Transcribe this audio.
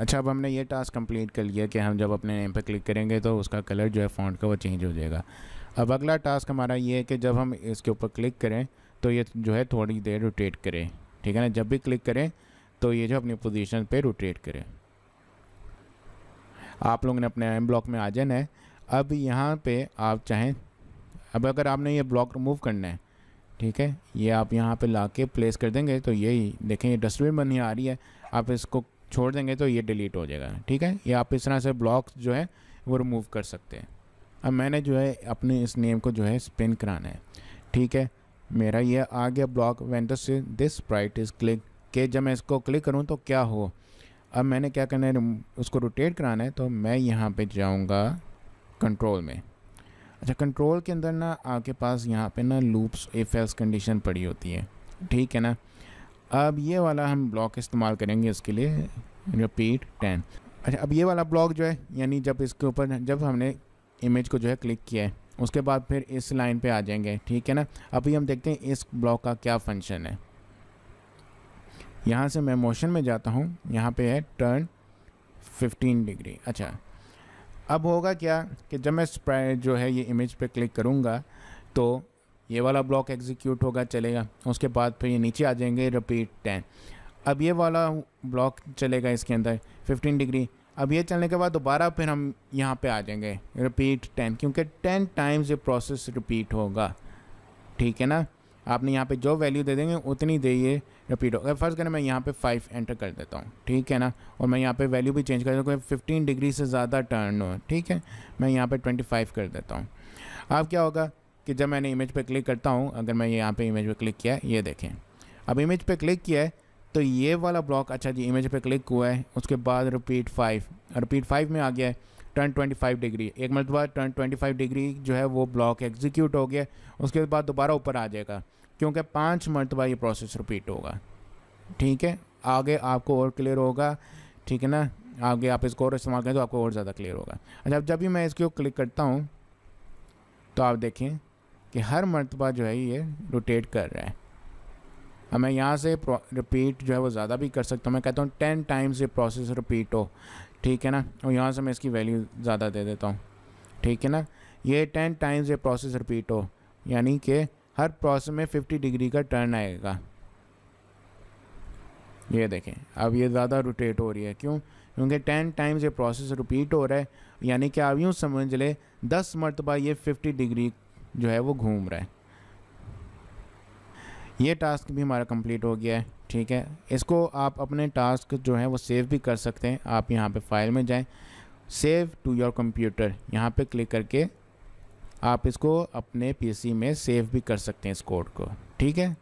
अच्छा अब हमने ये टास्क कंप्लीट कर लिया कि हम जब अपने नेम पर क्लिक करेंगे तो उसका कलर जो है फ़ॉन्ट का वो चेंज हो जाएगा अब अगला टास्क हमारा ये है कि जब हम इसके ऊपर क्लिक करें तो ये जो है थोड़ी देर रोटेट करें ठीक है ना जब भी क्लिक करें तो ये जो अपनी पोजीशन पे रोटेट करें आप लोगों ने अपने एम ब्लॉक में आ जाना है अब यहाँ पर आप चाहें अब अगर आपने ये ब्लॉक रिमूव करना है ठीक है ये आप यहाँ पे ला के प्लेस कर देंगे तो यही देखें ये डस्टबिन बनी आ रही है आप इसको छोड़ देंगे तो ये डिलीट हो जाएगा ठीक है ये आप इस तरह से ब्लॉक जो है वो रिमूव कर सकते हैं अब मैंने जो है अपने इस नेम को जो है स्पिन कराना है ठीक है मेरा ये आ गया ब्लॉक वेंटर से दिस प्राइट इज़ क्लिक के जब मैं इसको क्लिक करूँ तो क्या हो अब मैंने क्या करना है उसको रोटेट कराना है तो मैं यहाँ पे जाऊँगा कंट्रोल में अच्छा कंट्रोल के अंदर ना आपके पास यहाँ पे ना लूप्स एफ एल्स कंडीशन पड़ी होती है ठीक है ना अब ये वाला हम ब्लॉक इस्तेमाल करेंगे इसके लिए रिपीट टेन अच्छा अब ये वाला ब्लॉक जो है यानी जब इसके ऊपर जब हमने इमेज को जो है क्लिक किया है उसके बाद फिर इस लाइन पे आ जाएंगे ठीक है ना अभी हम देखते हैं इस ब्लॉक का क्या फंक्शन है यहाँ से मैं मोशन में जाता हूँ यहाँ पे है टर्न 15 डिग्री अच्छा अब होगा क्या कि जब मैं जो है ये इमेज पे क्लिक करूँगा तो ये वाला ब्लॉक एग्जीक्यूट होगा चलेगा उसके बाद फिर ये नीचे आ जाएंगे रिपीट टेन अब ये वाला ब्लॉक चलेगा इसके अंदर फिफ्टीन डिग्री अब ये चलने के बाद दोबारा फिर हम यहाँ पे आ जाएंगे रिपीट टेन क्योंकि टेन टाइम्स ये प्रोसेस रिपीट होगा ठीक है ना आपने यहाँ पे जो वैल्यू दे देंगे उतनी दे ये रिपीट होगा फर्स्ट करें मैं यहाँ पे फाइव एंटर कर देता हूँ ठीक है ना और मैं यहाँ पे वैल्यू भी चेंज कर देता हूँ फिफ्टीन डिग्री से ज़्यादा टर्न हो ठीक है मैं यहाँ पर ट्वेंटी फाइव कर देता हूँ अब क्या होगा कि जब मैंने इमेज पर क्लिक करता हूँ अगर मैं यहाँ पर इमेज पर क्लिक किया ये देखें अब इमेज पर क्लिक किया है तो ये वाला ब्लॉक अच्छा जी इमेज पे क्लिक हुआ है उसके बाद रिपीट फाइव रिपीट फाइव में आ गया है टर्न 25 डिग्री एक मिनट बाद टर्न 25 डिग्री जो है वो ब्लॉक एग्जीक्यूट हो गया उसके बाद दोबारा ऊपर आ जाएगा क्योंकि पाँच मरतबा ये प्रोसेस रिपीट होगा ठीक है आगे आपको और क्लियर होगा ठीक है ना आगे आप इसको और इस्तेमाल करें तो आपको और ज़्यादा क्लियर होगा अच्छा जब भी मैं इसके क्लिक करता हूँ तो आप देखें कि हर मरतबा जो है ये रोटेट कर रहा है मैं यहाँ से रिपीट जो है वो ज़्यादा भी कर सकता हूँ मैं कहता हूँ टेन टाइम्स ये प्रोसेस रिपीट हो ठीक है ना और यहाँ से मैं इसकी वैल्यू ज़्यादा दे देता हूँ ठीक है ना ये टेन टाइम्स ये प्रोसेस रिपीट हो यानी कि हर प्रोसेस में फिफ्टी डिग्री का टर्न आएगा ये देखें अब ये ज़्यादा रोटेट हो रही है क्यों क्योंकि टेन टाइम्स ये प्रोसेस रिपीट हो रहा है यानी कि आप यूँ समझ ले दस मरतबा ये फिफ्टी डिग्री जो है वो घूम रहा है ये टास्क भी हमारा कंप्लीट हो गया है ठीक है इसको आप अपने टास्क जो है वो सेव भी कर सकते हैं आप यहाँ पे फाइल में जाएं सेव टू योर कंप्यूटर यहाँ पे क्लिक करके आप इसको अपने पीसी में सेव भी कर सकते हैं इस कोड को ठीक है